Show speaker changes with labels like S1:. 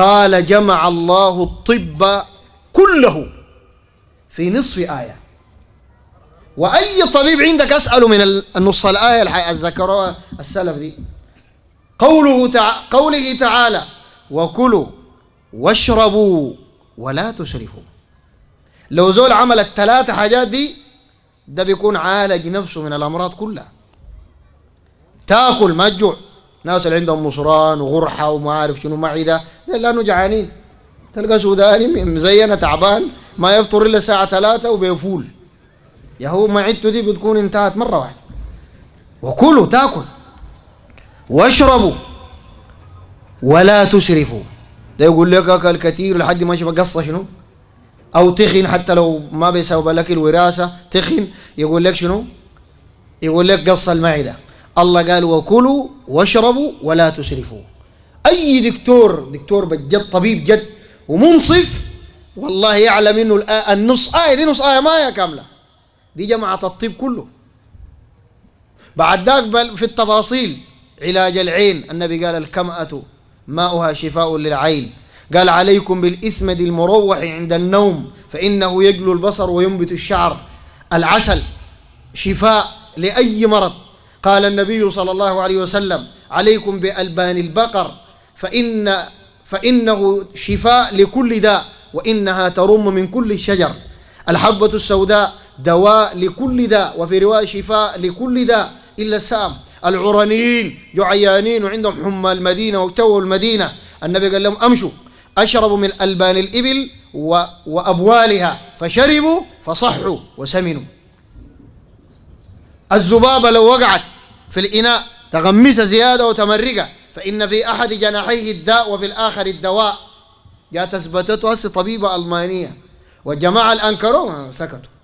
S1: قال جمع الله الطب كله في نصف آية وأي طبيب عندك أسأله من النص الآية ذكروها السلف دي قوله تع... قوله تعالى وكلوا واشربوا ولا تسرفوا لو زول عمل الثلاثة حاجات دي ده بيكون عالج نفسه من الأمراض كلها تاكل ما تجوع ناس اللي عندهم مصران وغرحة وما عارف شنو معدة إيه، لأنه جعانين تلقى سوداني مزينة تعبان ما يفطر إلا الساعة ثلاثة وبيفول يا هو معدته دي بتكون انتهت مرة واحدة وكلوا تاكل واشربوا ولا تسرفوا ده يقول لك اكل كثير لحد ما يشوف قصه شنو او تخن حتى لو ما بيساوي لك الوراثه تخن يقول لك شنو يقول لك قص المعده الله قال وكلوا واشربوا ولا تسرفوا أي دكتور دكتور بجد طبيب جد ومنصف والله يعلم إنه النص آية دي نص آية ما هي كاملة دي جماعة الطب كله بعد ذاك في التفاصيل علاج العين النبي قال الكمأة ماؤها شفاء للعين قال عليكم بالإثمد المروح عند النوم فإنه يجلو البصر وينبت الشعر العسل شفاء لأي مرض قال النبي صلى الله عليه وسلم عليكم بألبان البقر فإن فإنه شفاء لكل داء وإنها ترم من كل الشجر الحبة السوداء دواء لكل داء وفي رواية شفاء لكل داء إلا السام العرانيين جعيانين عيانين وعندهم حمى المدينة وتوه المدينة النبي قال لهم أمشوا أشربوا من ألبان الإبل و... وأبوالها فشربوا فصحوا وسمنوا الذبابة لو وقعت في الإناء تغمس زيادة وتمرقه فإن في أحد جناحيه الداء وفي الآخر الدواء جات أثبتته هسه طبيبة ألمانية والجماعة الأنكروا سكتوا